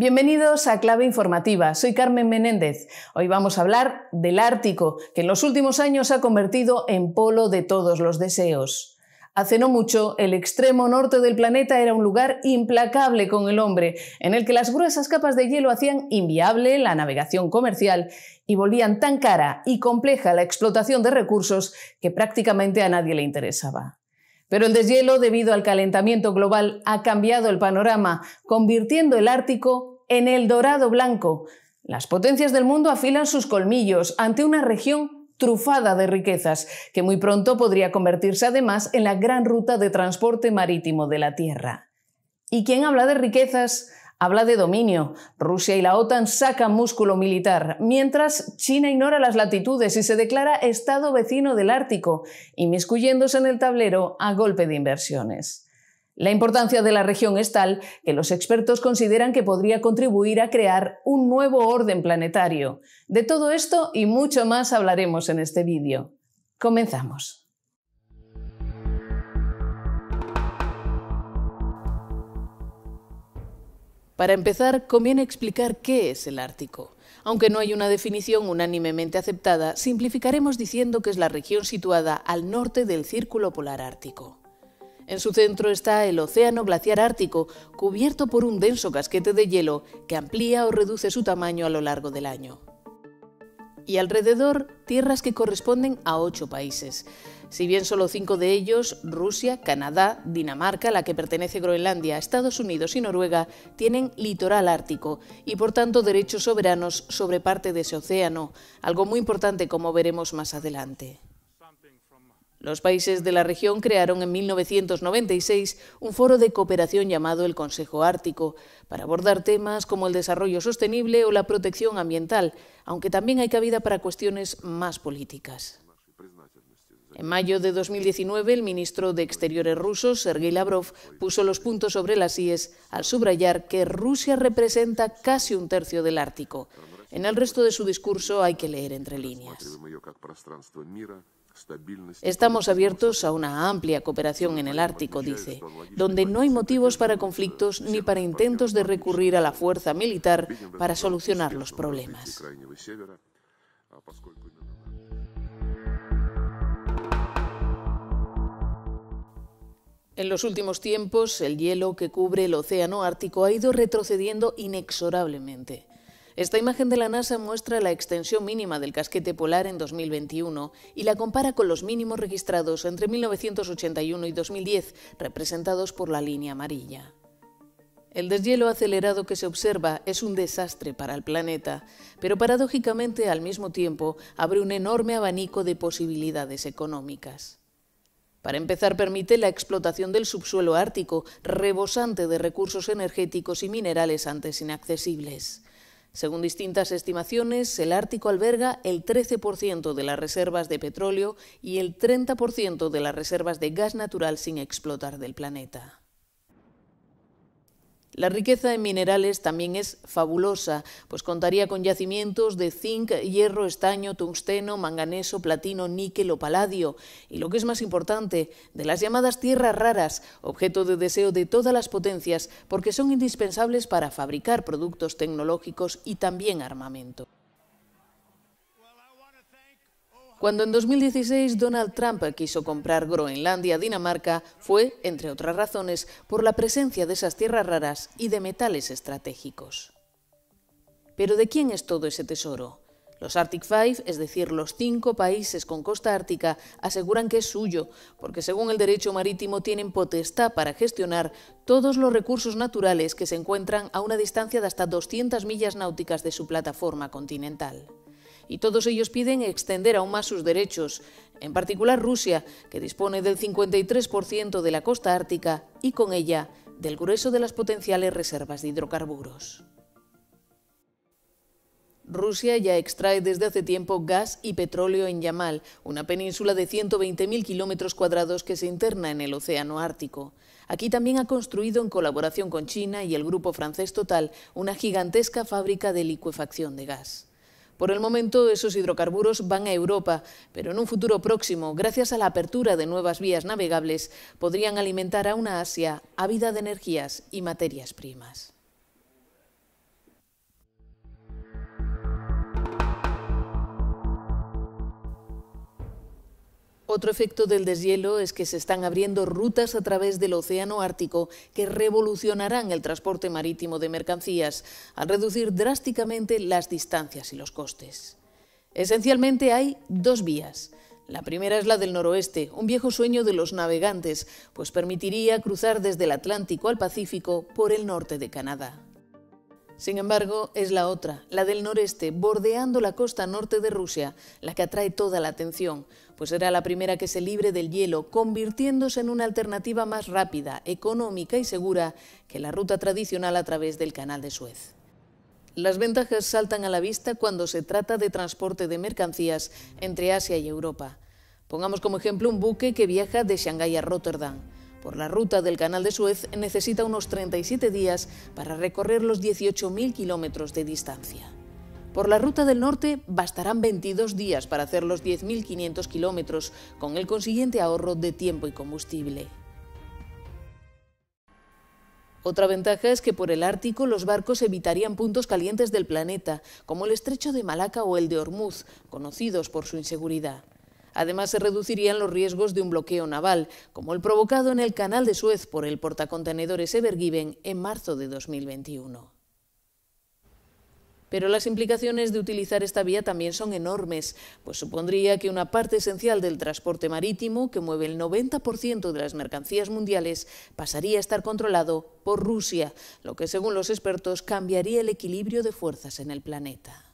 Bienvenidos a Clave Informativa. Soy Carmen Menéndez. Hoy vamos a hablar del Ártico, que en los últimos años se ha convertido en polo de todos los deseos. Hace no mucho, el extremo norte del planeta era un lugar implacable con el hombre, en el que las gruesas capas de hielo hacían inviable la navegación comercial y volvían tan cara y compleja la explotación de recursos que prácticamente a nadie le interesaba. Pero el deshielo debido al calentamiento global ha cambiado el panorama, convirtiendo el Ártico en el dorado blanco. Las potencias del mundo afilan sus colmillos ante una región trufada de riquezas, que muy pronto podría convertirse además en la gran ruta de transporte marítimo de la Tierra. Y quién habla de riquezas Habla de dominio. Rusia y la OTAN sacan músculo militar, mientras China ignora las latitudes y se declara Estado vecino del Ártico, inmiscuyéndose en el tablero a golpe de inversiones. La importancia de la región es tal que los expertos consideran que podría contribuir a crear un nuevo orden planetario. De todo esto y mucho más hablaremos en este vídeo. Comenzamos. Para empezar, conviene explicar qué es el Ártico. Aunque no hay una definición unánimemente aceptada, simplificaremos diciendo que es la región situada al norte del Círculo Polar Ártico. En su centro está el Océano Glaciar Ártico, cubierto por un denso casquete de hielo que amplía o reduce su tamaño a lo largo del año. Y alrededor, tierras que corresponden a ocho países si bien solo cinco de ellos, Rusia, Canadá, Dinamarca, la que pertenece Groenlandia, Estados Unidos y Noruega, tienen litoral ártico y por tanto derechos soberanos sobre parte de ese océano, algo muy importante como veremos más adelante. Los países de la región crearon en 1996 un foro de cooperación llamado el Consejo Ártico para abordar temas como el desarrollo sostenible o la protección ambiental, aunque también hay cabida para cuestiones más políticas. En mayo de 2019, el ministro de Exteriores ruso, Sergei Lavrov, puso los puntos sobre las IES al subrayar que Rusia representa casi un tercio del Ártico. En el resto de su discurso hay que leer entre líneas. Estamos abiertos a una amplia cooperación en el Ártico, dice, donde no hay motivos para conflictos ni para intentos de recurrir a la fuerza militar para solucionar los problemas. En los últimos tiempos, el hielo que cubre el océano Ártico ha ido retrocediendo inexorablemente. Esta imagen de la NASA muestra la extensión mínima del casquete polar en 2021 y la compara con los mínimos registrados entre 1981 y 2010, representados por la línea amarilla. El deshielo acelerado que se observa es un desastre para el planeta, pero paradójicamente al mismo tiempo abre un enorme abanico de posibilidades económicas. Para empezar, permite la explotación del subsuelo ártico, rebosante de recursos energéticos y minerales antes inaccesibles. Según distintas estimaciones, el Ártico alberga el 13% de las reservas de petróleo y el 30% de las reservas de gas natural sin explotar del planeta. La riqueza en minerales también es fabulosa, pues contaría con yacimientos de zinc, hierro, estaño, tungsteno, manganeso, platino, níquel o paladio, y lo que es más importante, de las llamadas tierras raras, objeto de deseo de todas las potencias porque son indispensables para fabricar productos tecnológicos y también armamento. Cuando en 2016 Donald Trump quiso comprar Groenlandia a Dinamarca fue, entre otras razones, por la presencia de esas tierras raras y de metales estratégicos. Pero ¿de quién es todo ese tesoro? Los Arctic Five, es decir, los cinco países con costa ártica, aseguran que es suyo, porque según el derecho marítimo tienen potestad para gestionar todos los recursos naturales que se encuentran a una distancia de hasta 200 millas náuticas de su plataforma continental y todos ellos piden extender aún más sus derechos, en particular Rusia, que dispone del 53% de la costa ártica y con ella del grueso de las potenciales reservas de hidrocarburos. Rusia ya extrae desde hace tiempo gas y petróleo en Yamal, una península de 120.000 kilómetros cuadrados que se interna en el Océano Ártico. Aquí también ha construido, en colaboración con China y el grupo francés Total, una gigantesca fábrica de licuefacción de gas. Por el momento, esos hidrocarburos van a Europa, pero en un futuro próximo, gracias a la apertura de nuevas vías navegables, podrían alimentar a una Asia ávida de energías y materias primas. Otro efecto del deshielo es que se están abriendo rutas a través del Océano Ártico que revolucionarán el transporte marítimo de mercancías al reducir drásticamente las distancias y los costes. Esencialmente hay dos vías. La primera es la del noroeste, un viejo sueño de los navegantes, pues permitiría cruzar desde el Atlántico al Pacífico por el norte de Canadá. Sin embargo, es la otra, la del noreste, bordeando la costa norte de Rusia, la que atrae toda la atención, pues será la primera que se libre del hielo, convirtiéndose en una alternativa más rápida, económica y segura que la ruta tradicional a través del Canal de Suez. Las ventajas saltan a la vista cuando se trata de transporte de mercancías entre Asia y Europa. Pongamos como ejemplo un buque que viaja de Shanghái a Rotterdam por la ruta del Canal de Suez necesita unos 37 días para recorrer los 18.000 kilómetros de distancia. Por la ruta del norte bastarán 22 días para hacer los 10.500 kilómetros, con el consiguiente ahorro de tiempo y combustible. Otra ventaja es que por el Ártico los barcos evitarían puntos calientes del planeta, como el estrecho de Malaca o el de Hormuz, conocidos por su inseguridad. Además, se reducirían los riesgos de un bloqueo naval, como el provocado en el canal de Suez por el portacontenedores Evergiven en marzo de 2021. Pero las implicaciones de utilizar esta vía también son enormes, pues supondría que una parte esencial del transporte marítimo, que mueve el 90% de las mercancías mundiales, pasaría a estar controlado por Rusia, lo que según los expertos cambiaría el equilibrio de fuerzas en el planeta.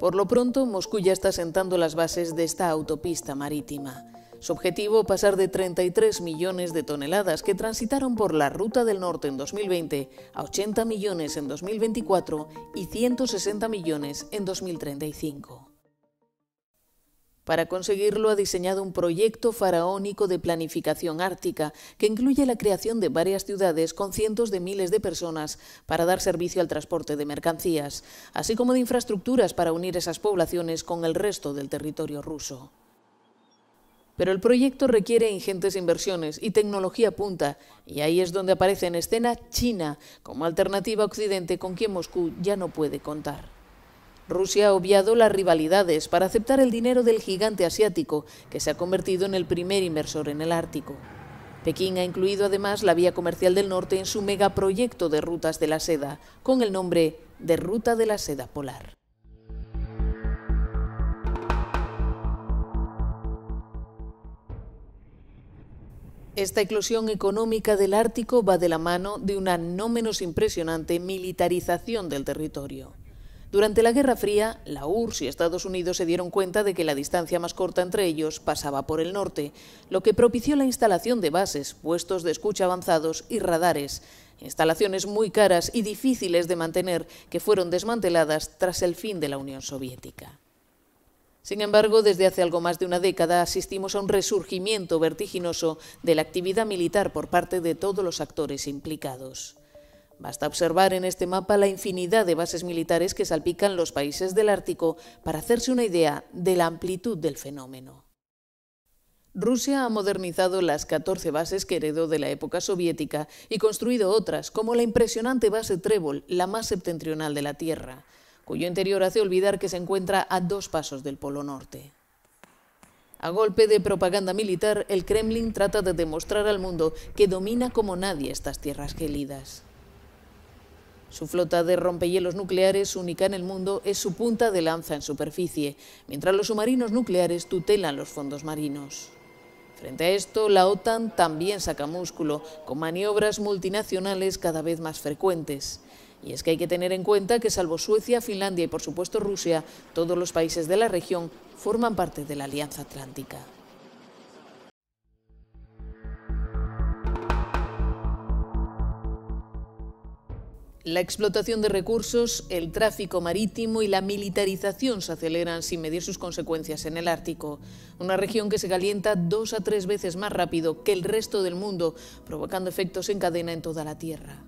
Por lo pronto, Moscú ya está sentando las bases de esta autopista marítima. Su objetivo, pasar de 33 millones de toneladas que transitaron por la Ruta del Norte en 2020 a 80 millones en 2024 y 160 millones en 2035. Para conseguirlo ha diseñado un proyecto faraónico de planificación ártica que incluye la creación de varias ciudades con cientos de miles de personas para dar servicio al transporte de mercancías, así como de infraestructuras para unir esas poblaciones con el resto del territorio ruso. Pero el proyecto requiere ingentes inversiones y tecnología punta, y ahí es donde aparece en escena China como alternativa a Occidente con quien Moscú ya no puede contar. Rusia ha obviado las rivalidades para aceptar el dinero del gigante asiático, que se ha convertido en el primer inversor en el Ártico. Pekín ha incluido además la vía comercial del norte en su megaproyecto de rutas de la seda, con el nombre de Ruta de la Seda Polar. Esta eclosión económica del Ártico va de la mano de una no menos impresionante militarización del territorio. Durante la Guerra Fría, la URSS y Estados Unidos se dieron cuenta de que la distancia más corta entre ellos pasaba por el norte, lo que propició la instalación de bases, puestos de escucha avanzados y radares, instalaciones muy caras y difíciles de mantener que fueron desmanteladas tras el fin de la Unión Soviética. Sin embargo, desde hace algo más de una década asistimos a un resurgimiento vertiginoso de la actividad militar por parte de todos los actores implicados. Basta observar en este mapa la infinidad de bases militares que salpican los países del Ártico para hacerse una idea de la amplitud del fenómeno. Rusia ha modernizado las 14 bases que heredó de la época soviética y construido otras, como la impresionante base Trébol, la más septentrional de la Tierra, cuyo interior hace olvidar que se encuentra a dos pasos del Polo Norte. A golpe de propaganda militar, el Kremlin trata de demostrar al mundo que domina como nadie estas tierras gélidas. Su flota de rompehielos nucleares, única en el mundo, es su punta de lanza en superficie, mientras los submarinos nucleares tutelan los fondos marinos. Frente a esto, la OTAN también saca músculo, con maniobras multinacionales cada vez más frecuentes. Y es que hay que tener en cuenta que salvo Suecia, Finlandia y por supuesto Rusia, todos los países de la región forman parte de la Alianza Atlántica. La explotación de recursos, el tráfico marítimo y la militarización se aceleran sin medir sus consecuencias en el Ártico, una región que se calienta dos a tres veces más rápido que el resto del mundo, provocando efectos en cadena en toda la Tierra.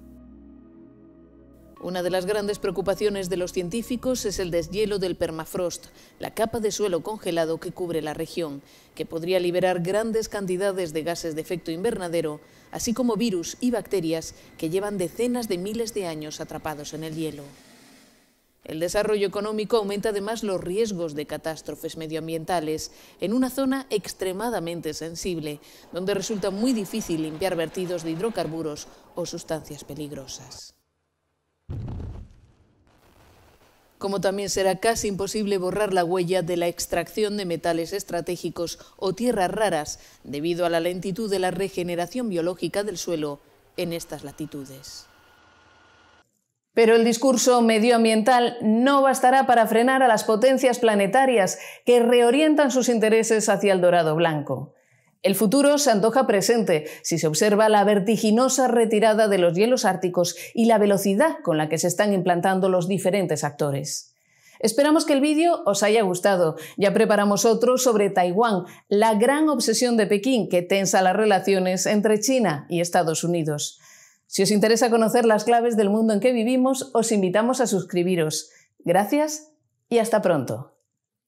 Una de las grandes preocupaciones de los científicos es el deshielo del permafrost, la capa de suelo congelado que cubre la región, que podría liberar grandes cantidades de gases de efecto invernadero, así como virus y bacterias que llevan decenas de miles de años atrapados en el hielo. El desarrollo económico aumenta además los riesgos de catástrofes medioambientales en una zona extremadamente sensible, donde resulta muy difícil limpiar vertidos de hidrocarburos o sustancias peligrosas como también será casi imposible borrar la huella de la extracción de metales estratégicos o tierras raras debido a la lentitud de la regeneración biológica del suelo en estas latitudes. Pero el discurso medioambiental no bastará para frenar a las potencias planetarias que reorientan sus intereses hacia el dorado blanco. El futuro se antoja presente si se observa la vertiginosa retirada de los hielos árticos y la velocidad con la que se están implantando los diferentes actores. Esperamos que el vídeo os haya gustado. Ya preparamos otro sobre Taiwán, la gran obsesión de Pekín que tensa las relaciones entre China y Estados Unidos. Si os interesa conocer las claves del mundo en que vivimos, os invitamos a suscribiros. Gracias y hasta pronto.